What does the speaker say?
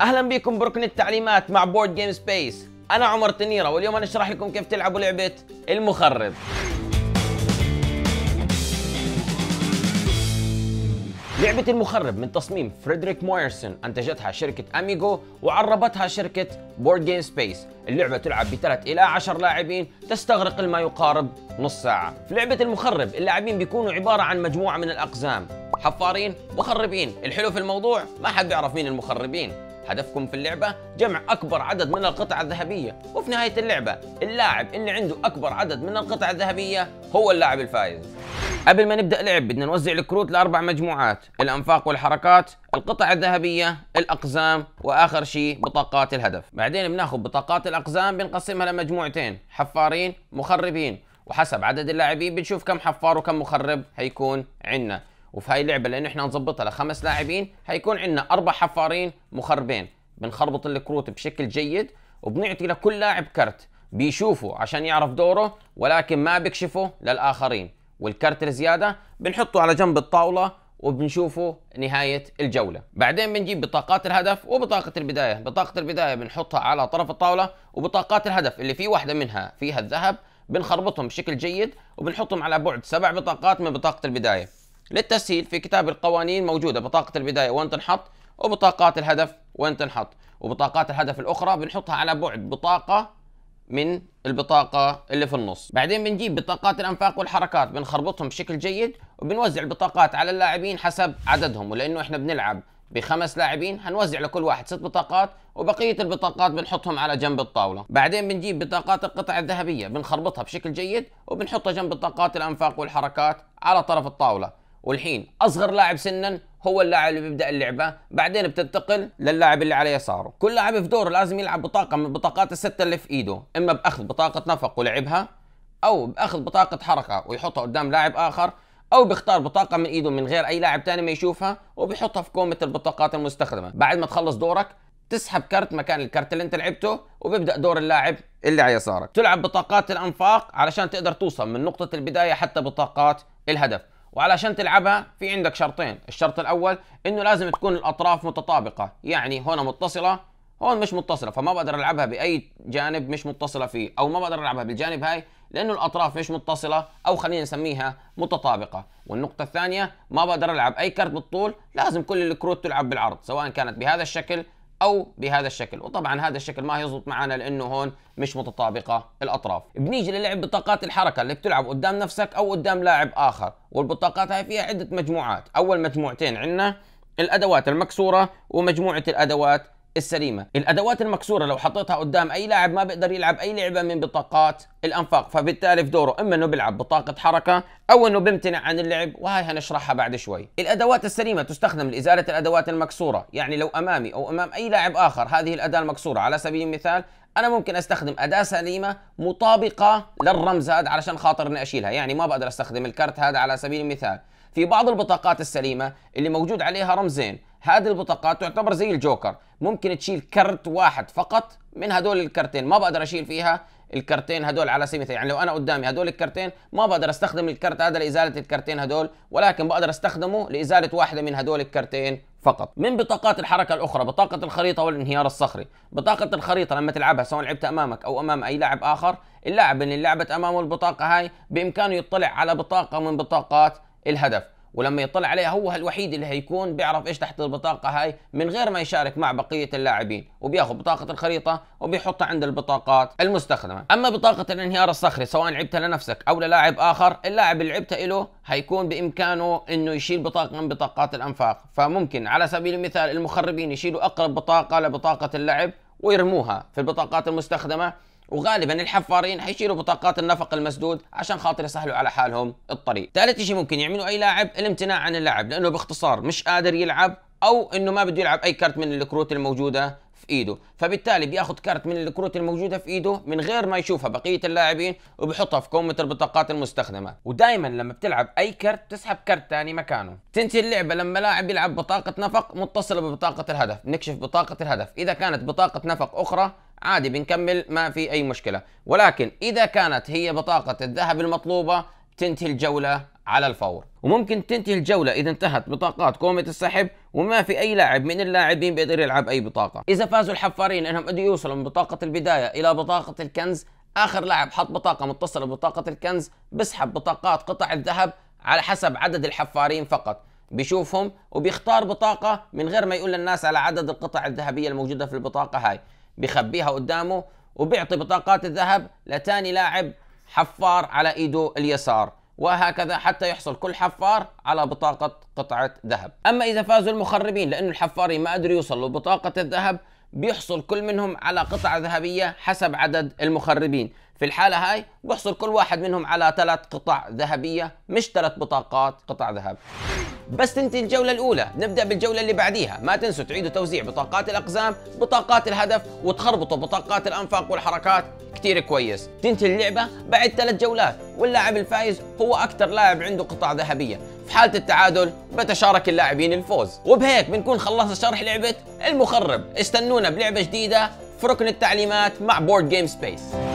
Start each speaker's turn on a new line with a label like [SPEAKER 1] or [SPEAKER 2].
[SPEAKER 1] اهلا بكم بركن التعليمات مع بورد جيم سبيس انا عمر تنيره واليوم انا اشرح لكم كيف تلعبوا لعبه المخرب لعبة المخرب من تصميم فريدريك مويرسون أنتجتها شركة أميجو وعربتها شركة بورد جيم سبيس اللعبة تلعب بثلاث إلى عشر لاعبين تستغرق ما يقارب نص ساعة في لعبة المخرب اللاعبين بيكونوا عبارة عن مجموعة من الأقزام حفارين مخربين الحلو في الموضوع ما حد بيعرف مين المخربين هدفكم في اللعبة جمع أكبر عدد من القطع الذهبية وفي نهاية اللعبة اللاعب اللي عنده أكبر عدد من القطع الذهبية هو اللاعب الفائز قبل ما نبدأ لعب بدنا نوزع الكروت لأربع مجموعات الأنفاق والحركات القطع الذهبية الأقزام وآخر شيء بطاقات الهدف بعدين بناخذ بطاقات الأقزام بنقسمها لمجموعتين حفارين مخربين وحسب عدد اللاعبين بنشوف كم حفار وكم مخرب هيكون عندنا وفي هاي اللعبه لانه احنا نظبطها لخمس لاعبين حيكون عندنا اربع حفارين مخربين بنخربط الكروت بشكل جيد وبنعطي لكل لاعب كرت بيشوفه عشان يعرف دوره ولكن ما بيكشفه للاخرين والكرت الزياده بنحطه على جنب الطاوله وبنشوفه نهاية الجولة بعدين بنجيب بطاقات الهدف وبطاقة البداية بطاقة البداية بنحطها على طرف الطاولة وبطاقات الهدف اللي في واحدة منها فيها الذهب بنخربطهم بشكل جيد وبنحطهم على بعد سبع بطاقات من بطاقة البداية للتسهيل في كتاب القوانين موجودة بطاقة البداية وين تنحط وبطاقات الهدف وين تنحط وبطاقات الهدف الأخرى بنحطها على بعد بطاقة من البطاقة اللي في النص بعدين بنجيب بطاقات الأنفاق والحركات بنخربطهم بشكل جيد وبنوزع البطاقات على اللاعبين حسب عددهم ولأنه إحنا بنلعب بخمس لاعبين هنوزع لكل واحد ست بطاقات وبقية البطاقات بنحطهم على جنب الطاولة بعدين بنجيب بطاقات القطع الذهبية بنخربطها بشكل جيد وبنحطها جنب بطاقات الأنفاق والحركات على طرف الطاولة والحين اصغر لاعب سنا هو اللاعب اللي بيبدا اللعبه بعدين بتنتقل للاعب اللي على يساره كل لاعب في دوره لازم يلعب بطاقه من البطاقات السته اللي في ايده اما باخذ بطاقه نفق ولعبها او باخذ بطاقه حركه ويحطها قدام لاعب اخر او بيختار بطاقه من ايده من غير اي لاعب تاني ما يشوفها وبيحطها في كومه البطاقات المستخدمه بعد ما تخلص دورك تسحب كرت مكان الكرت اللي انت لعبته وبيبدا دور اللاعب اللي على يسارك تلعب بطاقات الانفاق علشان تقدر توصل من نقطه البدايه حتى بطاقات الهدف وعلشان تلعبها في عندك شرطين الشرط الاول انه لازم تكون الاطراف متطابقه يعني هنا متصله هون مش متصله فما بقدر العبها باي جانب مش متصله فيه او ما بقدر العبها بالجانب هاي لانه الاطراف مش متصله او خلينا نسميها متطابقه والنقطه الثانيه ما بقدر العب اي كارت بالطول لازم كل الكروت تلعب بالعرض سواء كانت بهذا الشكل او بهذا الشكل وطبعا هذا الشكل ما يزبط معنا لانه هون مش متطابقه الاطراف بنيجي للعب بطاقات الحركه اللي بتلعب قدام نفسك او قدام لاعب اخر والبطاقات هاي فيها عده مجموعات اول مجموعتين عندنا الادوات المكسوره ومجموعه الادوات السليمه الادوات المكسوره لو حطيتها قدام اي لاعب ما بيقدر يلعب اي لعبه من بطاقات الانفاق فبالتالي في دوره اما انه بيلعب بطاقه حركه او انه بيمتنع عن اللعب وهي هنشرحها بعد شوي الادوات السليمه تستخدم لازاله الادوات المكسوره يعني لو امامي او امام اي لاعب اخر هذه الاداه المكسوره على سبيل المثال انا ممكن استخدم اداه سليمه مطابقه للرمز هذا علشان خاطر اني اشيلها يعني ما بقدر استخدم الكارت هذا على سبيل المثال في بعض البطاقات السليمه اللي موجود عليها رمزين هذه البطاقات تعتبر زي الجوكر ممكن تشيل كرت واحد فقط من هدول الكرتين ما بقدر اشيل فيها الكرتين هدول على سبيل المثال يعني لو انا قدامي هدول الكرتين ما بقدر استخدم الكرت هذا لازاله الكرتين هدول ولكن بقدر استخدمه لازاله واحده من هدول الكرتين فقط من بطاقات الحركه الاخرى بطاقه الخريطه والانهيار الصخري بطاقه الخريطه لما تلعبها سواء لعبت امامك او امام اي لاعب اخر اللاعب اللي لعبت امامه البطاقه هاي بامكانه يطلع على بطاقه من بطاقات الهدف ولما يطلع عليها هو الوحيد اللي هيكون بيعرف ايش تحت البطاقه هاي من غير ما يشارك مع بقيه اللاعبين وبياخذ بطاقه الخريطه وبيحطها عند البطاقات المستخدمه اما بطاقه الانهيار الصخري سواء لعبتها لنفسك او للاعب اخر اللاعب اللي لعبتها له هيكون بامكانه انه يشيل بطاقه من بطاقات الانفاق فممكن على سبيل المثال المخربين يشيلوا اقرب بطاقه لبطاقه اللعب ويرموها في البطاقات المستخدمه وغالبا الحفارين حيشيلوا بطاقات النفق المسدود عشان خاطر يسهلوا على حالهم الطريق ثالث شيء ممكن يعملوا اي لاعب الامتناع عن اللعب لانه باختصار مش قادر يلعب او انه ما بده يلعب اي كرت من الكروت الموجوده في ايده فبالتالي بياخذ كارت من الكروت الموجوده في ايده من غير ما يشوفها بقيه اللاعبين وبحطها في كومه البطاقات المستخدمه ودائما لما بتلعب اي كرت تسحب كرت ثاني مكانه تنتهي اللعبه لما لاعب يلعب بطاقه نفق متصله ببطاقه الهدف نكشف بطاقه الهدف اذا كانت بطاقه نفق اخرى عادي بنكمل ما في أي مشكلة ولكن إذا كانت هي بطاقة الذهب المطلوبة تنتهي الجولة على الفور وممكن تنتهي الجولة إذا انتهت بطاقات كومة السحب وما في أي لاعب من اللاعبين بيقدر يلعب أي بطاقة إذا فازوا الحفارين أنهم بده يوصلوا من بطاقة البداية إلى بطاقة الكنز آخر لاعب حط بطاقة متصلة ببطاقة الكنز بسحب بطاقات قطع الذهب على حسب عدد الحفارين فقط بيشوفهم وبيختار بطاقة من غير ما يقول للناس على عدد القطع الذهبية الموجودة في البطاقة هاي بيخبيها قدامه وبيعطي بطاقات الذهب لثاني لاعب حفار على ايده اليسار وهكذا حتى يحصل كل حفار على بطاقة قطعة ذهب أما إذا فازوا المخربين لأن الحفارين ما قدروا يوصلوا بطاقة الذهب بيحصل كل منهم على قطعة ذهبية حسب عدد المخربين في الحالة هاي بيحصل كل واحد منهم على ثلاث قطع ذهبية مش ثلاث بطاقات قطع ذهب بس تنتهي الجولة الأولى نبدأ بالجولة اللي بعديها ما تنسوا تعيدوا توزيع بطاقات الأقزام بطاقات الهدف وتخربطوا بطاقات الأنفاق والحركات كتير كويس تنتهي اللعبة بعد ثلاث جولات واللاعب الفايز هو أكثر لاعب عنده قطع ذهبية بحالة التعادل بتشارك اللاعبين الفوز وبهيك بنكون خلصنا شرح لعبة المخرب استنونا بلعبة جديدة في ركن التعليمات مع بورد جيم سبيس